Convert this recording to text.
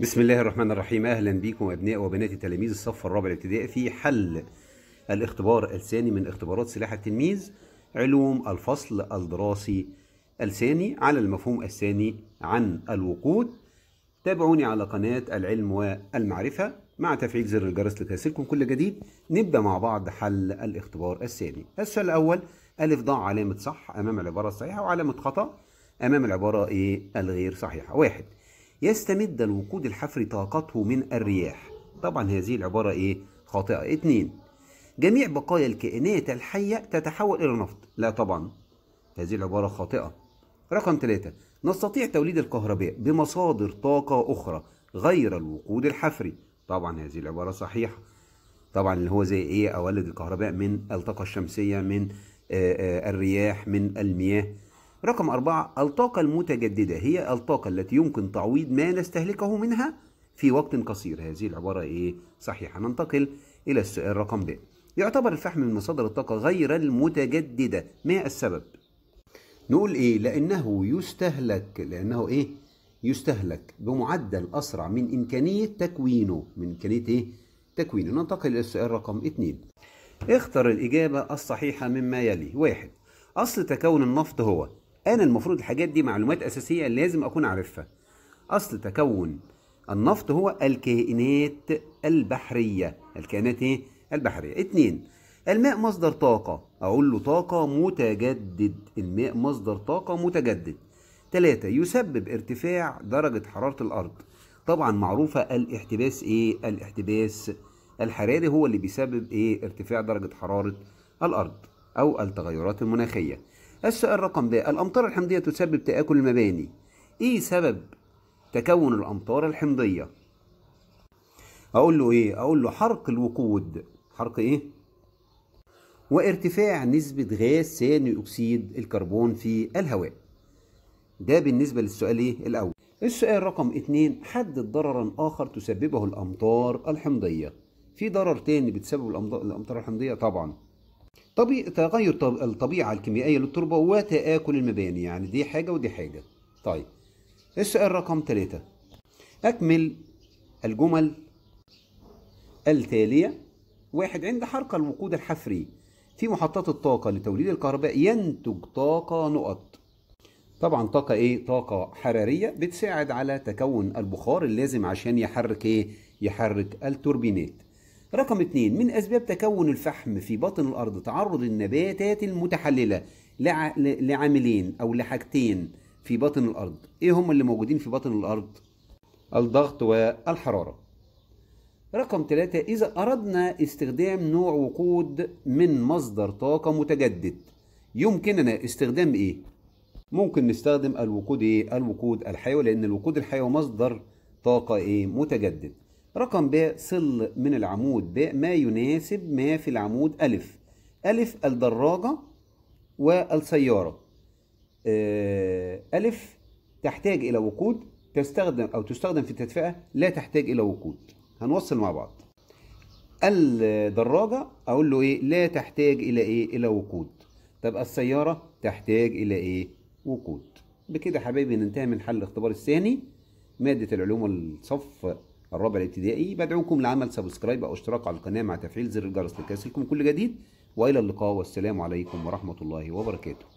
بسم الله الرحمن الرحيم اهلا بكم ابناء وبنات تلاميذ الصف الرابع الابتدائي في حل الاختبار الثاني من اختبارات سلاح التلميذ علوم الفصل الدراسي الثاني على المفهوم الثاني عن الوقود تابعوني على قناة العلم والمعرفة مع تفعيل زر الجرس لتسلكم كل جديد نبدأ مع بعض حل الاختبار الثاني السؤال الأول ألف ضع علامة صح أمام العبارة الصحيحة وعلامة خطأ أمام العبارة إيه الغير صحيحة واحد يستمد الوقود الحفري طاقته من الرياح طبعا هذه العبارة إيه؟ خاطئة اتنين جميع بقايا الكائنات الحية تتحول إلى نفط لا طبعا هذه العبارة خاطئة رقم ثلاثة نستطيع توليد الكهرباء بمصادر طاقة أخرى غير الوقود الحفري طبعا هذه العبارة صحيحة طبعا اللي هو زي إيه أولد الكهرباء من الطاقة الشمسية من آآ آه، آآ آه، الرياح من المياه رقم أربعة الطاقة المتجددة هي الطاقة التي يمكن تعويض ما نستهلكه منها في وقت قصير هذه العبارة إيه صحيحة ننتقل إلى السؤال رقم ب يعتبر الفحم من مصادر الطاقة غير المتجددة ما السبب؟ نقول إيه لأنه يستهلك لأنه إيه يستهلك بمعدل أسرع من إمكانية تكوينه من إمكانية إيه تكوينه ننتقل إلى السؤال رقم 2 اختر الإجابة الصحيحة مما يلي واحد أصل تكون النفط هو انا المفروض الحاجات دي معلومات اساسيه لازم اكون عارفها اصل تكون النفط هو الكائنات البحريه الكائنات ايه البحريه اتنين الماء مصدر طاقه اقول له طاقه متجدد الماء مصدر طاقه متجدد تلاتة يسبب ارتفاع درجه حراره الارض طبعا معروفه الاحتباس ايه الاحتباس الحراري هو اللي بيسبب ايه ارتفاع درجه حراره الارض او التغيرات المناخيه السؤال رقم ب الأمطار الحمضية تسبب تآكل المباني إيه سبب تكون الأمطار الحمضية أقول له إيه أقول له حرق الوقود حرق إيه وارتفاع نسبة غاز ثاني أكسيد الكربون في الهواء ده بالنسبة للسؤال إيه الأول السؤال رقم اتنين حدد ضررا آخر تسببه الأمطار الحمضية في ضرر تاني بتسبب الأمطار الحمضية طبعا طبي... تغير طب... الطبيعة الكيميائية للتربة وتآكل المباني يعني دي حاجة ودي حاجة طيب السؤال رقم ثلاثة أكمل الجمل التالية واحد عند حرق الوقود الحفري في محطات الطاقة لتوليد الكهرباء ينتج طاقة نقط طبعا طاقة ايه؟ طاقة حرارية بتساعد على تكون البخار اللازم عشان يحرك ايه؟ يحرك التوربينات رقم اثنين من أسباب تكون الفحم في بطن الأرض تعرض النباتات المتحللة لعاملين أو لحاجتين في بطن الأرض إيه هم اللي موجودين في بطن الأرض؟ الضغط والحرارة رقم ثلاثة إذا أردنا استخدام نوع وقود من مصدر طاقة متجدد يمكننا استخدام إيه؟ ممكن نستخدم الوقود إيه؟ الوقود الحيوي لأن الوقود الحيوي مصدر طاقة إيه؟ متجدد رقم ب صل من العمود ب ما يناسب ما في العمود أ أ الدراجة والسيارة أ آه، تحتاج إلى وقود تستخدم أو تستخدم في التدفئة لا تحتاج إلى وقود هنوصل مع بعض الدراجة أقول له إيه لا تحتاج إلى إيه إلى وقود طب السيارة تحتاج إلى إيه وقود بكده حبايبي ننتهي من حل الاختبار الثاني مادة العلوم الصف الرابع الابتدائي بدعوكم لعمل سبسكرايب أو اشتراك على القناة مع تفعيل زر الجرس لكي يصلكم كل جديد وإلى اللقاء والسلام عليكم ورحمة الله وبركاته